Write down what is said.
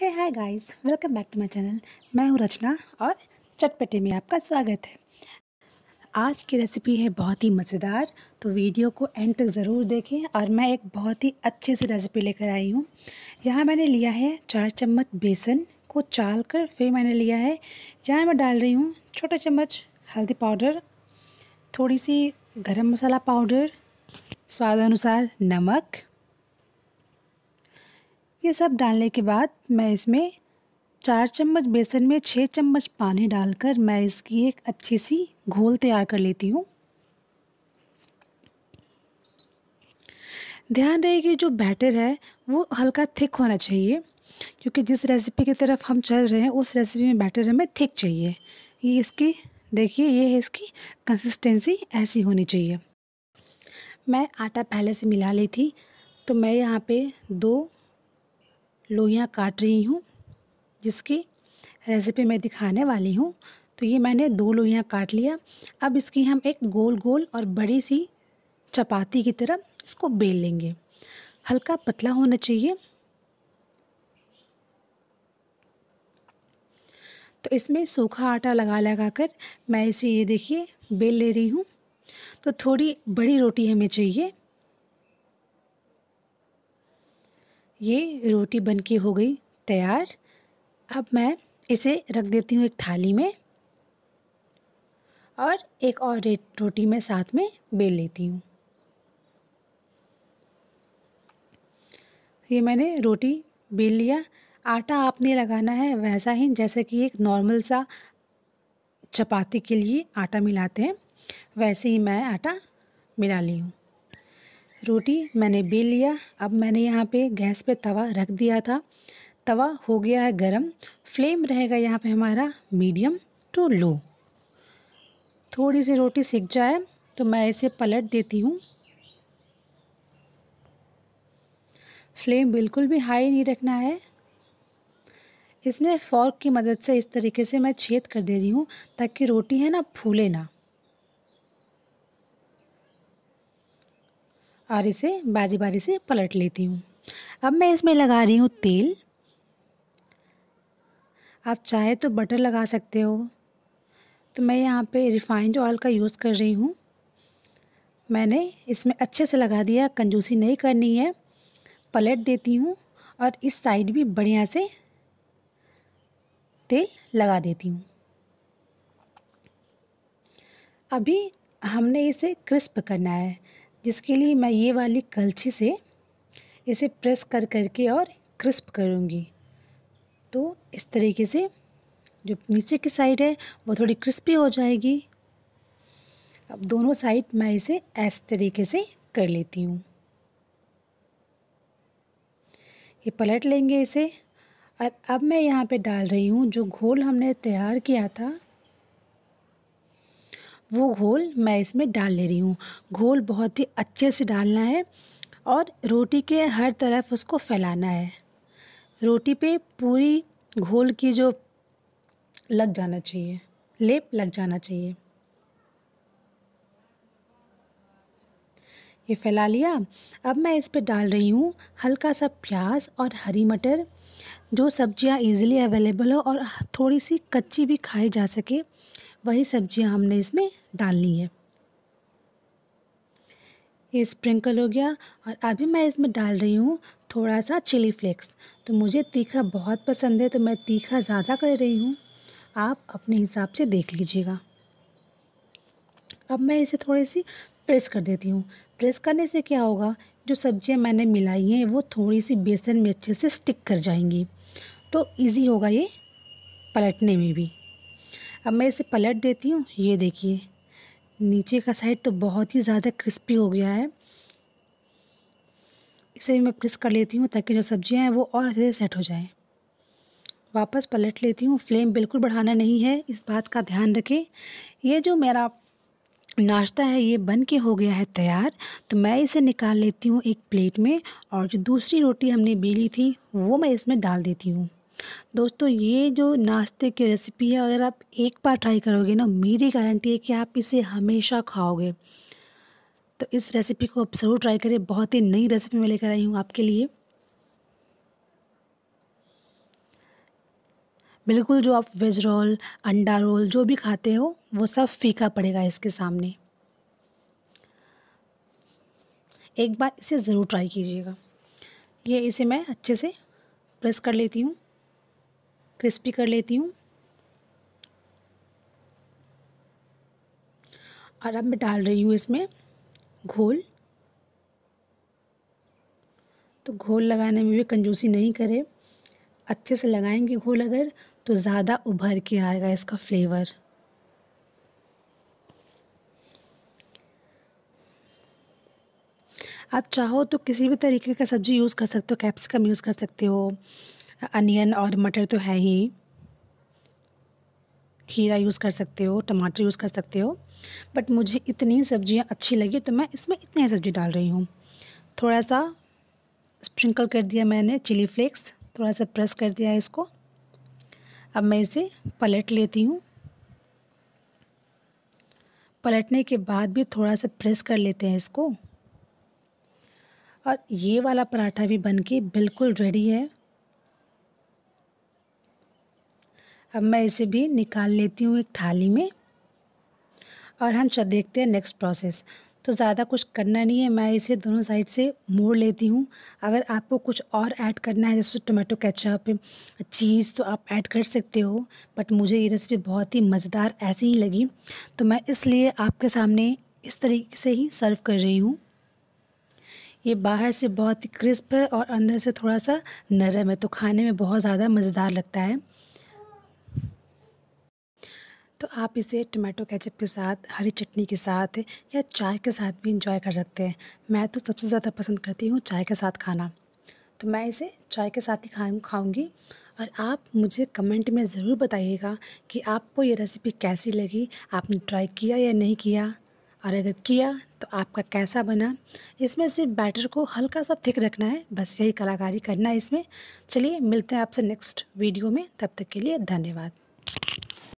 hey hi guys welcome back to my channel मैं हूँ रचना और चटपटे में आपका स्वागत है आज की रेसिपी है बहुत ही मज़ेदार तो वीडियो को एंड तक ज़रूर देखें और मैं एक बहुत ही अच्छे से रेसिपी लेकर आई हूँ यहाँ मैंने लिया है चार चम्मच बेसन को चाल कर फिर मैंने लिया है यहाँ मैं डाल रही हूँ छोटा चम्मच हल्दी पाउडर थोड़ी सी गरम मसाला पाउडर स्वाद अनुसार नमक ये सब डालने के बाद मैं इसमें चार चम्मच बेसन में छः चम्मच पानी डालकर मैं इसकी एक अच्छी सी घोल तैयार कर लेती हूँ ध्यान रहे कि जो बैटर है वो हल्का थिक होना चाहिए क्योंकि जिस रेसिपी की तरफ हम चल रहे हैं उस रेसिपी में बैटर हमें थिक चाहिए ये इसकी देखिए ये है इसकी कंसिस्टेंसी ऐसी होनी चाहिए मैं आटा पहले से मिला ली थी तो मैं यहाँ पे दो लोइयाँ काट रही हूँ जिसकी रेसिपी मैं दिखाने वाली हूँ तो ये मैंने दो लोइयाँ काट लिया अब इसकी हम एक गोल गोल और बड़ी सी चपाती की तरह इसको बेल लेंगे हल्का पतला होना चाहिए तो इसमें सूखा आटा लगा लगा कर मैं इसे ये देखिए बेल ले रही हूँ तो थोड़ी बड़ी रोटी हमें चाहिए ये रोटी बन के हो गई तैयार अब मैं इसे रख देती हूँ एक थाली में और एक और रोटी मैं साथ में बेल लेती हूँ ये मैंने रोटी बेल लिया आटा आपने लगाना है वैसा ही जैसे कि एक नॉर्मल सा चपाती के लिए आटा मिलाते हैं वैसे ही मैं आटा मिला ली हूँ रोटी मैंने बेल लिया अब मैंने यहाँ पे गैस पे तवा रख दिया था तवा हो गया है गरम फ्लेम रहेगा यहाँ पे हमारा मीडियम टू लो थोड़ी सी रोटी सिक जाए तो मैं इसे पलट देती हूँ फ्लेम बिल्कुल भी हाई नहीं रखना है इसमें फॉर्क की मदद से इस तरीके से मैं छेद कर दे रही हूँ ताकि रोटी है ना फूले ना और इसे बारी बारी से पलट लेती हूँ अब मैं इसमें लगा रही हूँ तेल आप चाहे तो बटर लगा सकते हो तो मैं यहाँ पे रिफाइंड ऑयल का यूज़ कर रही हूँ मैंने इसमें अच्छे से लगा दिया कंजूसी नहीं करनी है पलट देती हूँ और इस साइड भी बढ़िया से तेल लगा देती हूँ अभी हमने इसे क्रिस्प करना है जिसके लिए मैं ये वाली कलछी से इसे प्रेस कर करके और क्रिस्प करूँगी तो इस तरीके से जो नीचे की साइड है वो थोड़ी क्रिस्पी हो जाएगी अब दोनों साइड मैं इसे ऐसे तरीके से कर लेती हूँ ये पलट लेंगे इसे और अब मैं यहाँ पे डाल रही हूँ जो घोल हमने तैयार किया था वो घोल मैं इसमें डाल ले रही हूँ घोल बहुत ही अच्छे से डालना है और रोटी के हर तरफ उसको फैलाना है रोटी पे पूरी घोल की जो लग जाना चाहिए लेप लग जाना चाहिए ये फैला लिया अब मैं इस पे डाल रही हूँ हल्का सा प्याज और हरी मटर जो सब्जियाँ इजीली अवेलेबल हो और थोड़ी सी कच्ची भी खाई जा सके वही सब्जियां हमने इसमें डालनी है ये स्प्रिंकल हो गया और अभी मैं इसमें डाल रही हूँ थोड़ा सा चिली फ्लेक्स तो मुझे तीखा बहुत पसंद है तो मैं तीखा ज़्यादा कर रही हूँ आप अपने हिसाब से देख लीजिएगा अब मैं इसे थोड़ी सी प्रेस कर देती हूँ प्रेस करने से क्या होगा जो सब्जियाँ मैंने मिलाई हैं वो थोड़ी सी बेसन में अच्छे से स्टिक कर जाएंगी तो इजी होगा ये पलटने में भी अब मैं इसे पलट देती हूँ ये देखिए नीचे का साइड तो बहुत ही ज़्यादा क्रिस्पी हो गया है इसे भी मैं प्रेस कर लेती हूँ ताकि जो सब्जियाँ हैं वो और अच्छे से सेट हो जाए वापस पलट लेती हूँ फ्लेम बिल्कुल बढ़ाना नहीं है इस बात का ध्यान रखें ये जो मेरा नाश्ता है ये बन के हो गया है तैयार तो मैं इसे निकाल लेती हूँ एक प्लेट में और जो दूसरी रोटी हमने बेली थी वो मैं इसमें डाल देती हूँ दोस्तों ये जो नाश्ते की रेसिपी है अगर आप एक बार ट्राई करोगे ना मेरी गारंटी है कि आप इसे हमेशा खाओगे तो इस रेसिपी को आप ज़रूर ट्राई करिए बहुत ही नई रेसिपी मैं लेकर आई हूँ आपके लिए बिल्कुल जो आप वेज रोल अंडा रोल जो भी खाते हो वो सब फीका पड़ेगा इसके सामने एक बार इसे ज़रूर ट्राई कीजिएगा ये इसे मैं अच्छे से प्रेस कर लेती हूँ क्रिस्पी कर लेती हूँ और अब मैं डाल रही हूँ इसमें घोल तो घोल लगाने में भी कंजूसी नहीं करें अच्छे से लगाएंगे घोल अगर तो ज़्यादा उभर के आएगा इसका फ्लेवर आप चाहो तो किसी भी तरीके का सब्ज़ी यूज़ कर सकते हो कैप्सिकम यूज़ कर सकते हो अनियन और मटर तो है ही खीरा यूज़ कर सकते हो टमाटर यूज़ कर सकते हो बट मुझे इतनी सब्ज़ियाँ अच्छी लगी तो मैं इसमें इतनी सब्ज़ी डाल रही हूँ थोड़ा सा स्प्रिंकल कर दिया मैंने चिली फ्लेक्स थोड़ा सा प्रेस कर दिया है इसको अब मैं इसे पलट लेती हूँ पलटने के बाद भी थोड़ा सा प्रेस कर लेते हैं इसको और ये वाला पराठा भी बन के बिल्कुल रेडी है अब मैं इसे भी निकाल लेती हूँ एक थाली में और हम चल देखते हैं नेक्स्ट प्रोसेस तो ज़्यादा कुछ करना नहीं है मैं इसे दोनों साइड से मोड़ लेती हूँ अगर आपको कुछ और ऐड करना है जैसे टोमेटो केचप चीज़ तो आप ऐड कर सकते हो बट मुझे ये रेसिपी बहुत ही मज़ेदार ऐसी ही लगी तो मैं इसलिए आपके सामने इस तरीके से ही सर्व कर रही हूँ ये बाहर से बहुत ही क्रिस्प है और अंदर से थोड़ा सा नरम है तो खाने में बहुत ज़्यादा मज़ेदार लगता है तो आप इसे टमाटो केचप के साथ हरी चटनी के साथ या चाय के साथ भी इंजॉय कर सकते हैं मैं तो सबसे ज़्यादा पसंद करती हूँ चाय के साथ खाना तो मैं इसे चाय के साथ ही खाऊँ खाऊँगी और आप मुझे कमेंट में ज़रूर बताइएगा कि आपको ये रेसिपी कैसी लगी आपने ट्राई किया या नहीं किया और अगर किया तो आपका कैसा बना इसमें सिर्फ बैटर को हल्का सा थिक रखना है बस यही कलाकारी करना है इसमें चलिए मिलते हैं आपसे नेक्स्ट वीडियो में तब तक के लिए धन्यवाद